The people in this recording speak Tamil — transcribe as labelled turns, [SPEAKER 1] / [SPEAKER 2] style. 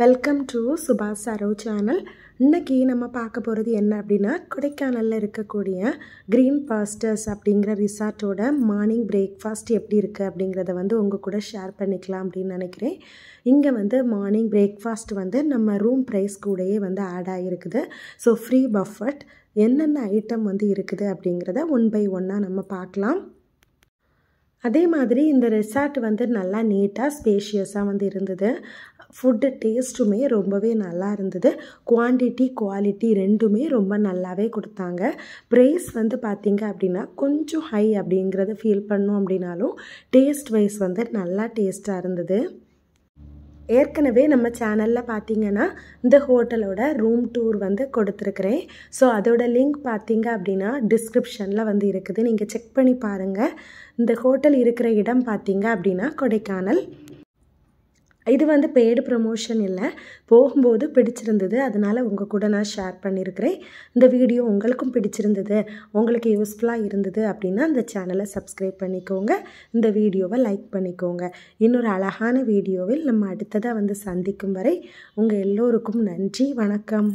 [SPEAKER 1] வெல்கம் டு சுபாஷ் சரோ சேனல் இன்றைக்கி நம்ம பார்க்க போகிறது என்ன அப்படின்னா கொடைக்கானலில் இருக்கக்கூடிய க்ரீன் பாஸ்டர்ஸ் அப்படிங்கிற ரிசார்ட்டோட மார்னிங் பிரேக்ஃபாஸ்ட் எப்படி இருக்குது அப்படிங்கிறத வந்து உங்கள் கூட ஷேர் பண்ணிக்கலாம் அப்படின்னு நினைக்கிறேன் இங்கே வந்து மார்னிங் பிரேக்ஃபாஸ்ட் வந்து நம்ம ரூம் ப்ரைஸ் கூடயே வந்து ஆட் ஆகிருக்குது ஸோ ஃப்ரீ பஃபர்ட் என்னென்ன ஐட்டம் வந்து இருக்குது அப்படிங்கிறத ஒன் பை ஒன்னாக நம்ம பார்க்கலாம் அதே மாதிரி இந்த ரெசார்ட் வந்து நல்லா நீட்டாக ஸ்பேஷியஸாக வந்து இருந்தது ஃபுட்டு டேஸ்ட்டுமே ரொம்பவே நல்லா இருந்தது குவான்டிட்டி குவாலிட்டி ரெண்டுமே ரொம்ப நல்லாவே கொடுத்தாங்க ப்ரைஸ் வந்து பார்த்திங்க அப்படின்னா கொஞ்சம் ஹை அப்படிங்கிறத ஃபீல் பண்ணோம் அப்படின்னாலும் டேஸ்ட் வைஸ் வந்து நல்லா டேஸ்ட்டாக இருந்தது ஏற்கனவே நம்ம சேனலில் பார்த்தீங்கன்னா இந்த ஹோட்டலோட ரூம் டூர் வந்து கொடுத்துருக்குறேன் ஸோ அதோட லிங்க் பார்த்தீங்க அப்படின்னா டிஸ்கிரிப்ஷனில் வந்து இருக்குது நீங்கள் செக் பண்ணி பாருங்கள் இந்த ஹோட்டல் இருக்கிற இடம் பார்த்தீங்க அப்படின்னா கொடைக்கானல் இது வந்து பெய்டு ப்ரமோஷன் இல்லை போகும்போது பிடிச்சிருந்தது அதனால் உங்கள் கூட நான் ஷேர் பண்ணியிருக்கிறேன் இந்த வீடியோ உங்களுக்கும் பிடிச்சிருந்தது உங்களுக்கு யூஸ்ஃபுல்லாக இருந்தது அப்படின்னா இந்த சேனலை சப்ஸ்கிரைப் பண்ணிக்கோங்க இந்த வீடியோவை லைக் பண்ணிக்கோங்க இன்னொரு அழகான வீடியோவில் நம்ம அடுத்ததாக வந்து சந்திக்கும் வரை உங்கள் எல்லோருக்கும் நன்றி வணக்கம்